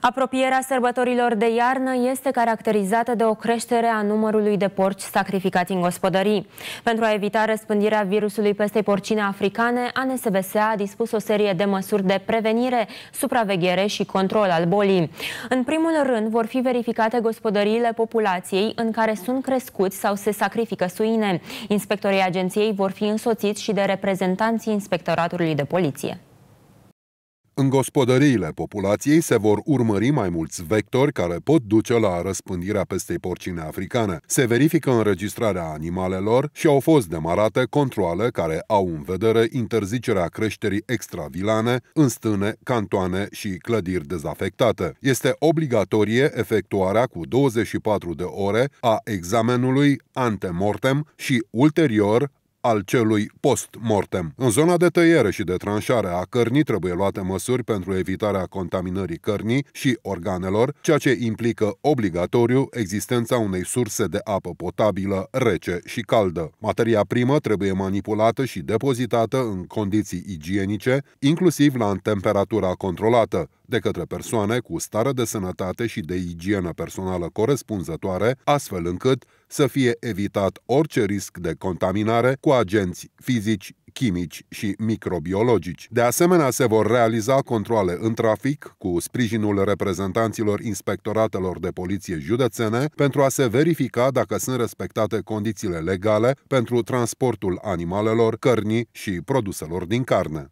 Apropierea sărbătorilor de iarnă este caracterizată de o creștere a numărului de porci sacrificați în gospodării. Pentru a evita răspândirea virusului peste porcine africane, ANSBSA a dispus o serie de măsuri de prevenire, supraveghere și control al bolii. În primul rând, vor fi verificate gospodăriile populației în care sunt crescuți sau se sacrifică suine. Inspectorii agenției vor fi însoțiți și de reprezentanții inspectoratului de poliție. În gospodăriile populației se vor urmări mai mulți vectori care pot duce la răspândirea pestei porcine africane. Se verifică înregistrarea animalelor și au fost demarate controle care au în vedere interzicerea creșterii extravilane în stâne, cantoane și clădiri dezafectate. Este obligatorie efectuarea cu 24 de ore a examenului antemortem și ulterior al celui post-mortem. În zona de tăiere și de tranșare a cărnii trebuie luate măsuri pentru evitarea contaminării cărnii și organelor, ceea ce implică obligatoriu existența unei surse de apă potabilă, rece și caldă. Materia primă trebuie manipulată și depozitată în condiții igienice, inclusiv la temperatura controlată, de către persoane cu stare de sănătate și de igienă personală corespunzătoare, astfel încât să fie evitat orice risc de contaminare cu cu agenți fizici, chimici și microbiologici. De asemenea, se vor realiza controle în trafic cu sprijinul reprezentanților inspectoratelor de poliție județene pentru a se verifica dacă sunt respectate condițiile legale pentru transportul animalelor, cărnii și produselor din carne.